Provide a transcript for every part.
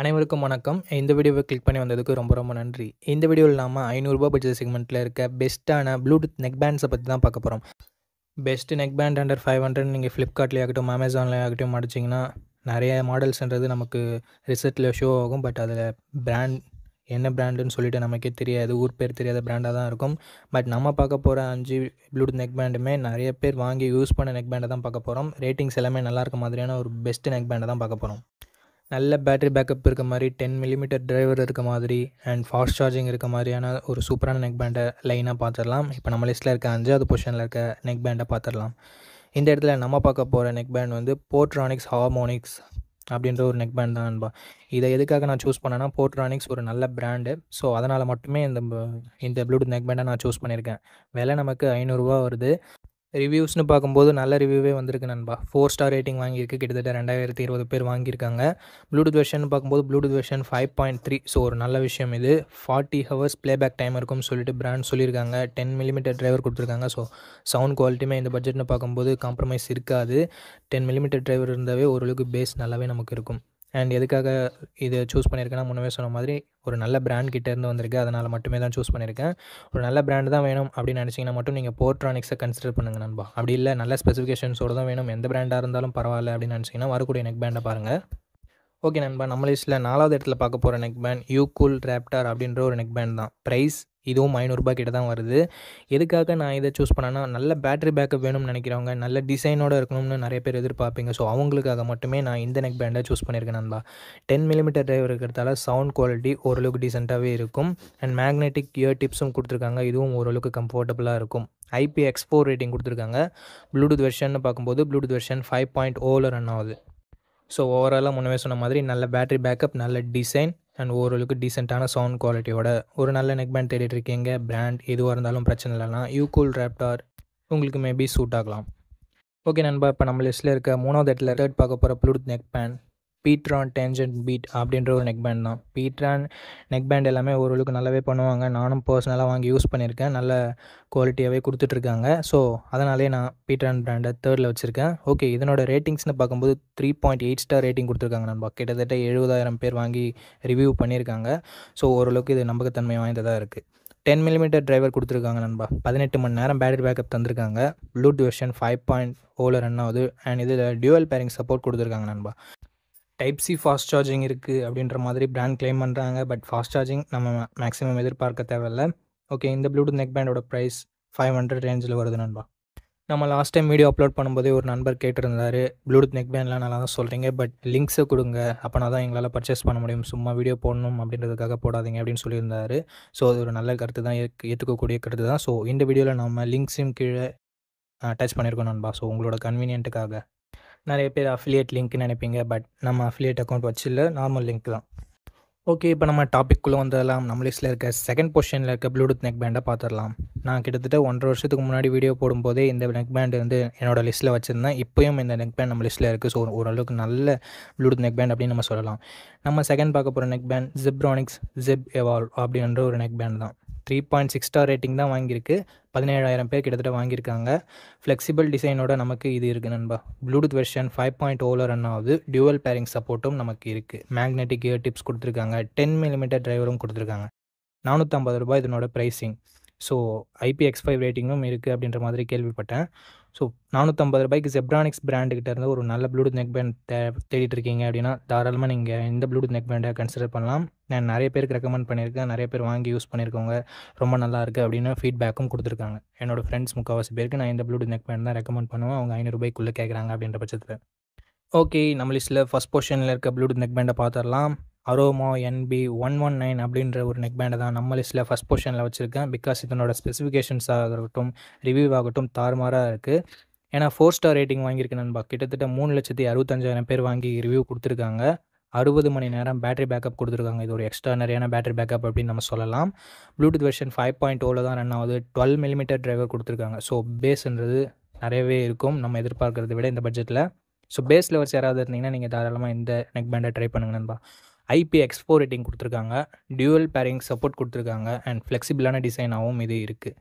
அனைவருக்கும் வணக்கம் இந்த வீடியோவை கிளிக் பண்ணி வந்ததுக்கு ரொம்ப ரொம்ப நன்றி இந்த வீடியோ இல்லாமல் ஐநூறுரூபா பட்ஜெட் செக்மெண்ட்டில் இருக்க பெஸ்ட்டான ப்ளூடூத் நெக் பேண்ட்ஸை பற்றி தான் பார்க்க போகிறோம் best neck band under five hundred நீங்கள் ஃப்ளிப்கார்ட்லேயே ஆகட்டும் அமேசான்லேயே ஆகட்டும் அடிச்சிங்கன்னா நிறைய மாடல்ஸ்ன்றது நமக்கு ரிசர்ட்டில் ஷோ ஆகும் பட் அதில் பிராண்ட் என்ன பிராண்டுன்னு சொல்லிட்டு நமக்கே தெரியாது ஊர் பேர் தெரியாத பிராண்டாக தான் இருக்கும் பட் நம்ம பார்க்க போகிற அஞ்சு ப்ளூடூத் நெக் பேண்டுமே நிறைய பேர் வாங்கி யூஸ் பண்ண நெக் பேண்டை தான் பார்க்க போகிறோம் ரேட்டிங்ஸ் எல்லாமே நல்லா இருக்க மாதிரியான ஒரு பெஸ்ட் நெக் பேண்டை தான் பார்க்க போகிறோம் நல்ல பேட்ரி பேக்கப் இருக்க மாதிரி டென் மில்லிமீட்டர் டிரைவர் இருக்க மாதிரி அண்ட் ஃபாஸ்ட் சார்ஜிங் இருக்க மாதிரியான ஒரு சூப்பரான நெக் பேண்டை லைனாக பார்த்துடலாம் இப்போ நம்ம லிஸ்ட்டில் இருக்க அஞ்சாவது பொசிஷனில் இருக்க நெக் பேண்டை பார்த்துடலாம் இந்த இடத்துல நம்ம பார்க்க போகிற நெக் பேண்ட் வந்து போர்ட்ரானிக்ஸ் ஹார்மோனிக்ஸ் அப்படின்ற ஒரு நெக் பேண்ட் தான் நண்பா இதை எதுக்காக நான் சூஸ் பண்ணேன்னா போர்ட்ரானிக்ஸ் ஒரு நல்ல பிராண்டு ஸோ அதனால் மட்டுமே இந்த இந்த ப்ளூடூத் நெக் பேண்டை நான் சூஸ் பண்ணியிருக்கேன் விலை நமக்கு ஐநூறுரூவா வருது ரிவ்யூஸ்னு பார்க்கும்போது நல்ல ரிவ்யூவே வந்திருக்கு நண்பா ஃபோர் ஸ்டார் ரேட்டிங் வாங்கியிருக்கு கிட்டத்தட்ட ரெண்டாயிரத்தி இருபது பேர் வாங்கியிருக்காங்க ப்ளூடூத் வெர்ஷன் பார்க்கும்போது Bluetooth version five point three so ஒரு நல்ல விஷயம் இது ஃபார்ட்டி ஹவர்ஸ் பிளேபேக் டைம் இருக்கும்னு சொல்லிட்டு பிராண்ட் சொல்லியிருக்காங்க டென் மில்லிமீட்டர் டிரைவர் கொடுத்துருக்காங்க ஸோ சவுண்ட் குவாலிட்டியுமே இந்த பட்ஜெட்னு பார்க்கும்போது காம்ப்ரமைஸ் இருக்காது டென் மில்லிமீட்டர் டிரைவர் இருந்தாவே ஓரளவுக்கு பேஸ் நல்லாவே நமக்கு இருக்கும் அண்ட் எதுக்காக இது சூஸ் பண்ணியிருக்கேன்னா முன்னவே சொன்ன மாதிரி ஒரு நல்ல பிராண்ட் கிட்டேருந்து வந்திருக்கு அதனால் மட்டுமே தான் சூஸ் பண்ணியிருக்கேன் ஒரு நல்ல பிராண்ட் தான் வேணும் அப்படின்னு நினச்சிங்கன்னா மட்டும் நீங்கள் போர்ட்ரானிக்ஸை கன்சிடர் பண்ணுங்கள் நண்பா அப்படி இல்லை நல்ல ஸ்பெசிஃபிகேஷன்ஸோடு தான் வேணும் எந்த பிராண்டாக இருந்தாலும் பரவாயில்ல அப்படின்னு நினச்சிங்கன்னா வரக்கூடிய நெக் பேண்டை பாருங்கள் ஓகே நண்பா நம்ம லிஸ்ட்டில் நாலாவது இடத்துல பார்க்க போகிற neck band U Cool Raptor அப்படின்ற ஒரு நெக் பேண்ட் தான் ப்ரைஸ் இதுவும் ஐநூறுரூபா கிட்ட தான் வருது எதுக்காக நான் இதை சூஸ் பண்ணேன்னா நல்ல பேட்டரி பேக்கப் வேணும்னு நினைக்கிறவங்க நல்ல டிசைனோடு இருக்கணும்னு நிறைய பேர் எதிர்பார்ப்பீங்க ஸோ அவங்களுக்காக மட்டுமே நான் இந்த நெக் பேண்டை சூஸ் பண்ணியிருக்கேன் நண்பா டென் மில்லிமீட்டர் டிரைவ் இருக்கிறதால சவுண்ட் குவாலிட்டி ஓரளவுக்கு டீசெண்டாகவே இருக்கும் அண்ட் மேக்னெட்டிக் இயர் டிப்ஸும் கொடுத்துருக்காங்க இதுவும் ஓரளவுக்கு கம்ஃபர்டபுளாக இருக்கும் ஐபி எக்ஸ் ஃபோர் ரேட்டிங் கொடுத்துருக்காங்க ப்ளூடூத் வெர்ஷன் பார்க்கும்போது ப்ளூடூத் வெர்ஷன் ஃபைவ் பாயிண்ட் ஓவில் ரன் ஆகுது ஸோ ஓவராலாக முன்னவே சொன்ன மாதிரி நல்ல பேட்டரி பேக்கப் நல்ல டிசைன் அண்ட் ஓரளவுக்கு டீசெண்டான சவுண்ட் குவாலிட்டியோட ஒரு நல்ல நெக் பேண்ட் தேடிட்டு இருக்கீங்க பிராண்ட் எதுவாக இருந்தாலும் பிரச்சனை இல்லைனா யூகூல் ரேப்டார் உங்களுக்கு மேபி சூட் ஆகலாம் ஓகே நண்பா இப்போ நம்ம லிஸ்ட்டில் இருக்க மூணாவது இடத்துல தேர்ட் பார்க்க போகிற Bluetooth neck band pTron Tangent Beat அப்படின்ற ஒரு நெக் பேண்ட் தான் பீட்ரான் நெக் பேண்ட் எல்லாமே ஓரளவுக்கு நல்லாவே பண்ணுவாங்க நானும் பர்சனலாக வாங்கி யூஸ் பண்ணியிருக்கேன் நல்ல குவாலிட்டியாகவே கொடுத்துட்ருக்காங்க ஸோ அதனாலே நான் பீட்ரான் பிராண்டை தேர்டில் வச்சுருக்கேன் ஓகே இதனோட ரேட்டிங்ஸ்னு பார்க்கும்போது three point eight star rating கொடுத்துருக்காங்க நண்பா கிட்டத்தட்ட எழுபதாயிரம் பேர் வாங்கி ரிவ்யூ பண்ணியிருக்காங்க ஸோ ஓரளவுக்கு இது நம்பகத்தன்மை வாய்ந்ததாக இருக்குது டென் மில்லிமீட்டர் டிரைவர் கொடுத்துருக்காங்க நண்பா பதினெட்டு மணி நேரம் பேட்டரி பேக்கப் தந்திருக்காங்க ப்ளூடூத் வெர்ஷன் ஃபைவ் பாயிண்ட் ஓலர் ரன் ஆகுது அண்ட் இதில் டியூவல் பேரிங் சப்போர்ட் கொடுத்துருக்காங்க நண்பா டைப் சி ஃபாஸ்ட் சார்ஜிங் இருக்குது அப்படின்ற மாதிரி பிராண்ட் கிளைம் பண்ணுறாங்க பட் ஃபாஸ்ட் சார்ஜிங் நம்ம மேக்ஸிமம் எதிர்பார்க்க தேவையில்ல ஓகே இந்த ப்ளூடூத் நெக் பேண்டோட ப்ரைஸ் ஃபைவ் ஹண்ட்ரட் ரேஞ்சில் வருது நண்பா நம்ம லாஸ்ட் டைம் வீடியோ அப்லோட் பண்ணும்போதே ஒரு நண்பர் கேட்டிருந்தார் ப்ளூடூத் நெக் பேண்ட்லாம் நல்லா தான் சொல்கிறீங்க பட் லிங்க்ஸை கொடுங்க அப்போனா தான் எங்களால் பர்ச்சேஸ் பண்ண முடியும் சும்மா வீடியோ போடணும் அப்படின்றதுக்காக போடாதீங்க அப்படின்னு சொல்லியிருந்தார் ஸோ அது ஒரு நல்ல கருத்து தான் ஏற்றுக்கக்கூடிய கருத்து தான் ஸோ இந்த வீடியோவில் நம்ம லிங்க்ஸையும் கீழே டச் பண்ணியிருக்கோம் நண்பா ஸோ உங்களோட கன்வீனியன்ட்டுக்காக நிறைய பேர் அஃபிலியேட் லிங்க்னு நினைப்பீங்க பட் நம்ம அஃபிலியேட் அக்கௌண்ட் வச்சு இல்லை நார்மல் லிங்க் தான் ஓகே இப்போ நம்ம டாபிக்குள்ளே வந்துடலாம் நம்ம லிஸ்ட்டில் இருக்க செகண்ட் பொசிஷனில் இருக்க ப்ளூடூத் நெக் பேண்டை பார்த்துடலாம் நான் கிட்டத்தட்ட ஒன்றரை வருஷத்துக்கு முன்னாடி வீடியோ போடும்போதே இந்த நெக் பேண்டு வந்து என்னோட லிஸ்ட்டில் வச்சுருந்தேன் இப்போயும் இந்த நெக் பேண்ட் நம்ம லிஸ்ட்டில் இருக்குது ஸோ ஓரளவுக்கு நல்ல ப்ளூடூத் நெக் பேண்ட் அப்படின்னு நம்ம சொல்லலாம் நம்ம செகண்ட் பார்க்க போகிற neck band Zebronics Zeb Evolve அப்படின்ற ஒரு நெக் பேண்ட் தான் three point six star rating தான் வாங்கியிருக்கு பதினேழாயிரம் பேர் கிட்டத்தட்ட வாங்கியிருக்காங்க ஃப்ளெக்சிபிள் டிசைனோட நமக்கு இது இருக்குது நண்பா ப்ளூடூத் வெர்ஷன் ஃபைவ் பாயிண்ட் ஓவில் ரன் ஆகுது டியூவல் பேரிங் சப்போர்ட்டும் நமக்கு இருக்குது மேக்னெட்டிக் இயர் டிப்ஸ் கொடுத்துருக்காங்க டென் மில்லிமீட்டர் டிரைவரும் கொடுத்துருக்காங்க நானூற்றம்பது ரூபாய் இதனோட ப்ரைஸிங் ஸோ ஐபிஎக்ஸ் ஃபைவ் ரேட்டிங்கும் இருக்குது அப்படின்ற மாதிரி கேள்விப்பட்டேன் ஸோ நானூற்றம்பது ரூபாய்க்கு செப்ரானிக்ஸ் பிராண்டுக்கிட்ட இருந்து ஒரு நல்ல ப்ளூடூத் நெக் பேண்ட் தே தேடிட்டு இருக்கீங்க அப்படின்னா தாராளமாக நீங்கள் இந்த ப்ளூடூத் நெக் பேண்டை கன்சிடர் பண்ணலாம் நான் நிறைய பேருக்கு ரெக்கமெண்ட் பண்ணியிருக்கேன் நிறைய பேர் வாங்கி யூஸ் பண்ணியிருக்கவங்க ரொம்ப நல்லா இருக்குது அப்படின்னு ஃபீட்பேக்கும் கொடுத்துருக்காங்க என்னோடய ஃப்ரெண்ட்ஸ் முக்கால்வாசி பேருக்கு நான் இந்த ப்ளூடூத் நெக் பேண்ட் தான் ரெக்கமெண்ட் பண்ணுவேன் அவங்க ஐநூறுபாய்க்குள்ளே கேட்குறாங்க அப்படின்ற பட்சத்தில் ஓகே நம்ம லிஸ்ட்டில் ஃபஸ்ட் பொசிஷனில் இருக்க ப்ளூடூத் நெக் பேண்டை பார்த்துடலாம் Aroma NB one one nine அப்படின்ற ஒரு நெக் பேண்டை தான் நம்ம லிஸ்ட்டில் ஃபஸ்ட் பொசிஷனில் வச்சுருக்கேன் பிகாஸ் இதனோட ஸ்பெசிஃபிகேஷன்ஸ் ஆகட்டும் ரிவ்யூ ஆகட்டும் தாறுமாறாக இருக்குது ஏன்னா ஃபோர் ஸ்டார் ரேட்டிங் வாங்கியிருக்கேன் நண்பா கிட்டத்தட்ட மூணு லட்சத்தி அறுபத்தஞ்சாயிரம் பேர் வாங்கி ரிவ்யூ கொடுத்துருக்காங்க அறுபது மணி நேரம் பேட்டரி பேக்கப் கொடுத்துருக்காங்க இது ஒரு எக்ஸ்ட்ரா நிறையான பேட்டரி பேக்கப் அப்படின்னு நம்ம சொல்லலாம் ப்ளூடூத் வெர்ஷன் ஃபைவ் பாயிண்ட் ஓவில் தான் ரன் ஆகுது டுவெல் மில்லிமீட்டர் டிரைவர் கொடுத்துருக்காங்க ஸோ பேஸ்ன்றது நிறையவே இருக்கும் நம்ம எதிர்பார்க்கறத விட இந்த பட்ஜெட்டில் ஸோ பேஸ் லெவல்ஸ் யாராவது இருந்தீங்கன்னா நீங்கள் தாராளமாக இந்த நெக் பேண்டை ட்ரை பண்ணுங்க நண்பா ஐபி எக்ஸ்போ ரேட்டிங் கொடுத்துருக்காங்க டியூவல் பேரிங் சப்போர்ட் கொடுத்துருக்காங்க அண்ட் ஃப்ளெக்சிபிளான டிசைனாகவும் இது இருக்குது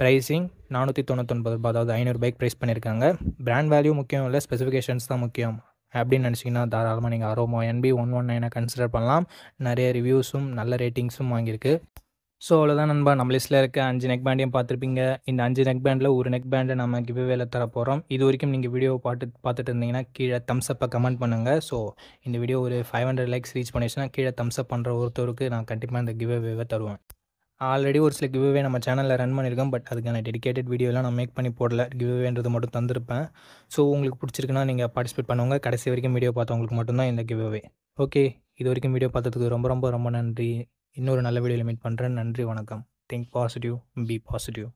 ப்ரைஸிங் நானூற்றி தொண்ணூத்தொன்பது ரூபாய் அதாவது ஐநூறு பைக் ப்ரைஸ் பண்ணியிருக்காங்க பிராண்ட் வேல்யூ முக்கியம் இல்லை ஸ்பெசிஃபிகேஷன்ஸ் தான் முக்கியம் அப்படின்னு நினச்சிங்கன்னா தாராளமாக நீங்கள் அரோமோ என்பி ஒன் ஒன் நைனை கன்சிடர் பண்ணலாம் நிறைய ரிவ்யூஸும் நல்ல ரேட்டிங்ஸும் வாங்கியிருக்கு ஸோ அவ்வளோதான் நண்பா நம்ம லிஸ்ட்டில் இருக்க அஞ்சு நெக் பேண்டையும் பார்த்துருப்பீங்க இந்த அஞ்சு நெக் பேண்டில் ஒரு நெக் பேண்டை நம்ம கிவ்வேல தர போகிறோம் இது வரைக்கும் நீங்கள் வீடியோ பார்த்து பார்த்துட்டு இருந்தீங்கன்னா கீழே தம்ஸ் அப்பை கமெண்ட் பண்ணுங்கள் ஸோ இந்த வீடியோ ஒரு ஃபைவ் ஹண்ட்ரட் லைக்ஸ் ரீச் பண்ணிச்சுன்னா கீழே தம்ஸ் அப் பண்ணுற ஒருத்தருக்கு நான் கண்டிப்பாக இந்த கிவ்வேவை தருவேன் ஆல்ரெடி ஒரு சில கிவ்வே நம்ம சேனலில் ரன் பண்ணியிருக்கோம் பட் அதுக்கான டெடிக்கேட்டட் வீடியோலாம் நான் மேக் பண்ணி போடல கிவ்வேன்றது மட்டும் தந்திருப்பேன் ஸோ உங்களுக்கு பிடிச்சிருக்குன்னா நீங்கள் பார்ட்டிசிபேட் பண்ணுவாங்க கடைசி வரைக்கும் வீடியோ பார்த்தவங்களுக்கு மட்டும்தான் இந்த கிவ்வே ஓகே இது வரைக்கும் வீடியோ பார்த்ததுக்கு ரொம்ப ரொம்ப ரொம்ப நன்றி இன்னொரு நல்ல வீடியோவில் மீட் பண்ணுறேன் நன்றி வணக்கம் திங்க் பாசிட்டிவ் பி பாசிட்டிவ்